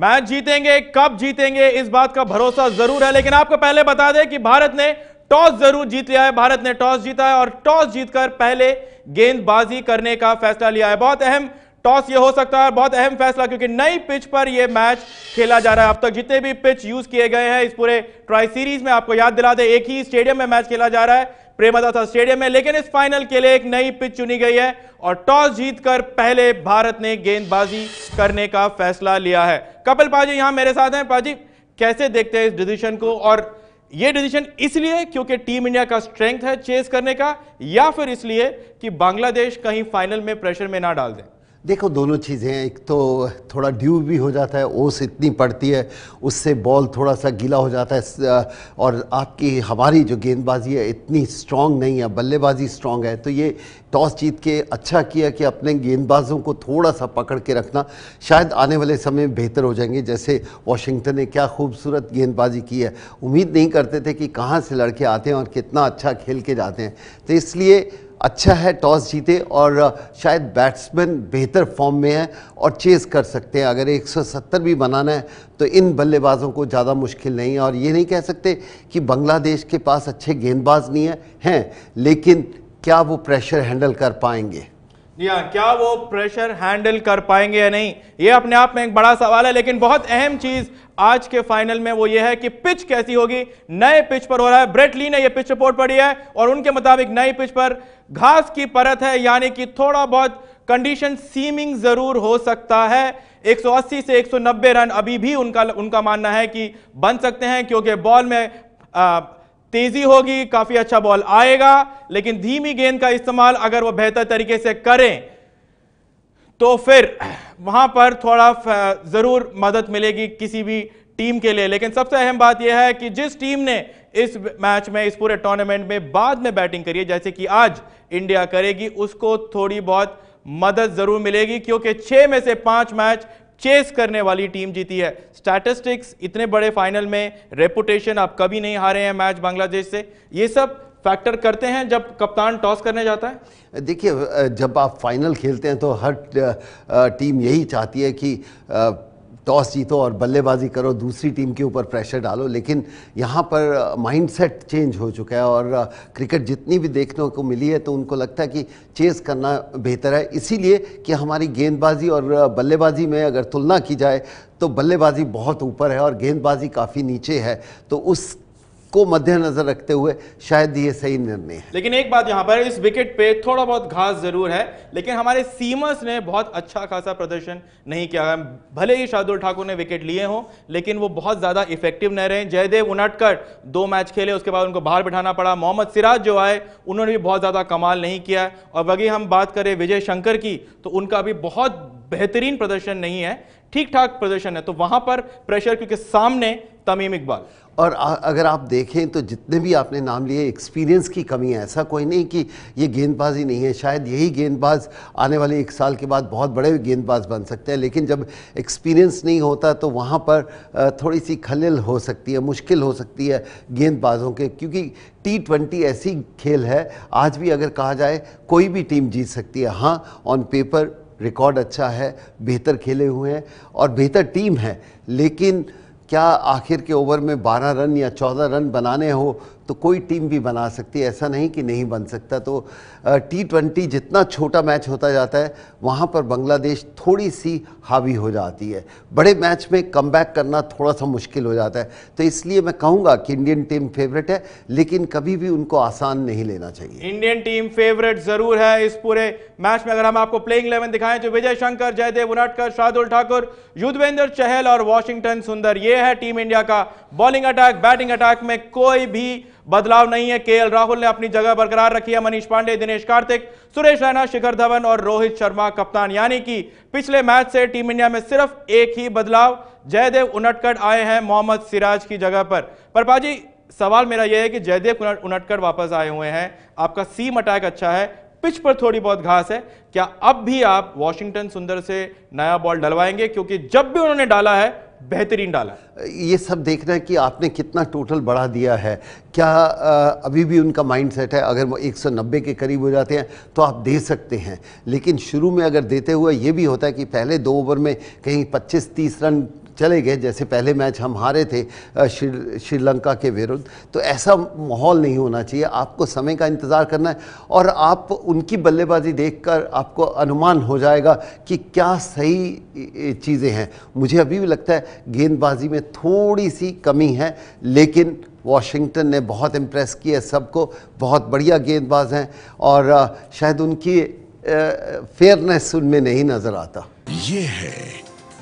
match जीतेंगे कब जीतेंगे इस बात का भरोसा जरूर है लेकिन आपको पहले बता दें कि भारत ने टॉस जरूर जीत लिया है भारत ने टॉस जीता है और टॉस जीतकर पहले गेंदबाजी करने का फैसला लिया है बहुत अहम टॉस ये हो सकता है बहुत अहम फैसला क्योंकि नई पिच पर यह मैच खेला जा रहा है अब तक जितने भी पिच यूज किए गए हैं इस पूरे ट्राई सीरीज में आपको याद दिला दे एक ही स्टेडियम में मैच खेला जा रहा है प्रेमदासा स्टेडियम में लेकिन इस फाइनल के लिए एक नई पिच चुनी गई है और टॉस जीतकर पहले भारत ने गेंदबाजी करने का फैसला लिया है कपिल पाजी यहां मेरे साथ हैं पाजी कैसे देखते हैं इस डिसीजन को और यह डिसीजन इसलिए क्योंकि टीम इंडिया का स्ट्रेंथ है चेस करने का या फिर इसलिए कि बांग्लादेश कहीं फाइनल में प्रेशर में ना डाल दें देखो दोनों चीज़ें एक तो थोड़ा ड्यू भी हो जाता है ओस इतनी पड़ती है उससे बॉल थोड़ा सा गीला हो जाता है और आपकी हमारी जो गेंदबाजी है इतनी स्ट्रांग नहीं है बल्लेबाजी स्ट्रांग है तो ये टॉस जीत के अच्छा किया कि अपने गेंदबाजों को थोड़ा सा पकड़ के रखना शायद आने वाले समय में बेहतर हो जाएंगे जैसे वाशिंगटन ने क्या खूबसूरत गेंदबाजी की है उम्मीद नहीं करते थे कि कहाँ से लड़के आते हैं और कितना अच्छा खेल के जाते हैं तो इसलिए अच्छा है टॉस जीते और शायद बैट्समैन बेहतर फॉर्म में है और चेस कर सकते हैं अगर 170 भी बनाना है तो इन बल्लेबाजों को ज़्यादा मुश्किल नहीं है और ये नहीं कह सकते कि बांग्लादेश के पास अच्छे गेंदबाज नहीं है हैं लेकिन क्या वो प्रेशर हैंडल कर पाएंगे या क्या वो प्रेशर हैंडल कर पाएंगे या नहीं ये अपने आप में एक बड़ा सवाल है लेकिन बहुत अहम चीज आज के फाइनल में वो ये है कि पिच कैसी होगी नए पिच पर हो रहा है ब्रेट ली ने ये पिच रिपोर्ट पड़ी है और उनके मुताबिक नई पिच पर घास की परत है यानी कि थोड़ा बहुत कंडीशन सीमिंग जरूर हो सकता है 180 से 190 रन अभी भी उनका उनका मानना है कि बन सकते हैं क्योंकि बॉल में आ, तेजी होगी काफी अच्छा बॉल आएगा लेकिन धीमी गेंद का इस्तेमाल अगर वो बेहतर तरीके से करें तो फिर वहां पर थोड़ा जरूर मदद मिलेगी किसी भी टीम के लिए लेकिन सबसे अहम बात यह है कि जिस टीम ने इस मैच में इस पूरे टूर्नामेंट में बाद में बैटिंग करी है जैसे कि आज इंडिया करेगी उसको थोड़ी बहुत मदद जरूर मिलेगी क्योंकि छह में से पांच मैच चेस करने वाली टीम जीती है स्टैटिस्टिक्स इतने बड़े फाइनल में रेपुटेशन आप कभी नहीं हारे हैं मैच बांग्लादेश से ये सब फैक्टर करते हैं जब कप्तान टॉस करने जाता है देखिए जब आप फाइनल खेलते हैं तो हर टीम यही चाहती है कि टॉस जीतो और बल्लेबाजी करो दूसरी टीम के ऊपर प्रेशर डालो लेकिन यहाँ पर माइंडसेट uh, चेंज हो चुका है और क्रिकेट uh, जितनी भी देखने को मिली है तो उनको लगता है कि चेस करना बेहतर है इसीलिए कि हमारी गेंदबाजी और uh, बल्लेबाजी में अगर तुलना की जाए तो बल्लेबाजी बहुत ऊपर है और गेंदबाजी काफ़ी नीचे है तो उस को मद्देनजर रखते हुए शायद ये सही निर्णय है लेकिन एक बात यहाँ पर इस विकेट पे थोड़ा बहुत घास जरूर है लेकिन हमारे सीमर्स ने बहुत अच्छा खासा प्रदर्शन नहीं किया है भले ही शार्दुल ठाकुर ने विकेट लिए हों लेकिन वो बहुत ज़्यादा इफेक्टिव नहीं रहे जयदेव उनाटकर दो मैच खेले उसके बाद उनको बाहर बिठाना पड़ा मोहम्मद सिराज जो आए उन्होंने भी बहुत ज़्यादा कमाल नहीं किया और वही हम बात करें विजय शंकर की तो उनका भी बहुत बेहतरीन प्रदर्शन नहीं है ठीक ठाक प्रदर्शन है तो वहां पर प्रेशर क्योंकि सामने तमीम इकबाल और अगर आप देखें तो जितने भी आपने नाम लिए एक्सपीरियंस की कमी है ऐसा कोई नहीं कि ये गेंदबाजी नहीं है शायद यही गेंदबाज आने वाले एक साल के बाद बहुत बड़े गेंदबाज बन सकते हैं लेकिन जब एक्सपीरियंस नहीं होता तो वहाँ पर थोड़ी सी खलल हो सकती है मुश्किल हो सकती है गेंदबाजों के क्योंकि टी ट्वेंटी ऐसी खेल है आज भी अगर कहा जाए कोई भी टीम जीत सकती है हाँ ऑन पेपर रिकॉर्ड अच्छा है बेहतर खेले हुए हैं और बेहतर टीम है लेकिन क्या आखिर के ओवर में 12 रन या 14 रन बनाने हो तो कोई टीम भी बना सकती है ऐसा नहीं कि नहीं बन सकता तो टी ट्वेंटी जितना छोटा मैच होता जाता है वहाँ पर बांग्लादेश थोड़ी सी हावी हो जाती है बड़े मैच में कम करना थोड़ा सा मुश्किल हो जाता है तो इसलिए मैं कहूँगा कि इंडियन टीम फेवरेट है लेकिन कभी भी उनको आसान नहीं लेना चाहिए इंडियन टीम फेवरेट जरूर है इस पूरे मैच में अगर हम आपको प्लेइंग इलेवन दिखाएं तो विजय शंकर जयदेव उनाटकर शार्दुल ठाकुर युद्धवेंद्र चहल और वॉशिंगटन सुंदर ये है टीम इंडिया का बॉलिंग अटैक बैटिंग अटैक में कोई भी बदलाव नहीं है के राहुल ने अपनी जगह बरकरार रखी है मनीष पांडे दिनेश कार्तिक सुरेश रैना शिखर धवन और रोहित शर्मा कप्तान यानी कि पिछले मैच से टीम इंडिया में सिर्फ एक ही बदलाव जयदेव उनटकट आए हैं मोहम्मद सिराज की जगह पर पर पाजी सवाल मेरा यह है कि जयदेव उनटकट वापस आए हुए हैं आपका सीम अटैक अच्छा है पिच पर थोड़ी बहुत घास है क्या अब भी आप वॉशिंगटन सुंदर से नया बॉल डलवाएंगे क्योंकि जब भी उन्होंने डाला है बेहतरीन डाला ये सब देखना है कि आपने कितना टोटल बढ़ा दिया है क्या अभी भी उनका माइंड सेट है अगर वो 190 के करीब हो जाते हैं तो आप दे सकते हैं लेकिन शुरू में अगर देते हुए ये भी होता है कि पहले दो ओवर में कहीं 25-30 रन चले गए जैसे पहले मैच हम हारे थे श्रीलंका के विरुद्ध तो ऐसा माहौल नहीं होना चाहिए आपको समय का इंतज़ार करना है और आप उनकी बल्लेबाजी देखकर आपको अनुमान हो जाएगा कि क्या सही चीज़ें हैं मुझे अभी भी लगता है गेंदबाजी में थोड़ी सी कमी है लेकिन वॉशिंगटन ने बहुत इम्प्रेस किया सबको बहुत बढ़िया गेंदबाज हैं और शायद उनकी फेयरनेस उनमें नहीं नज़र आता ये है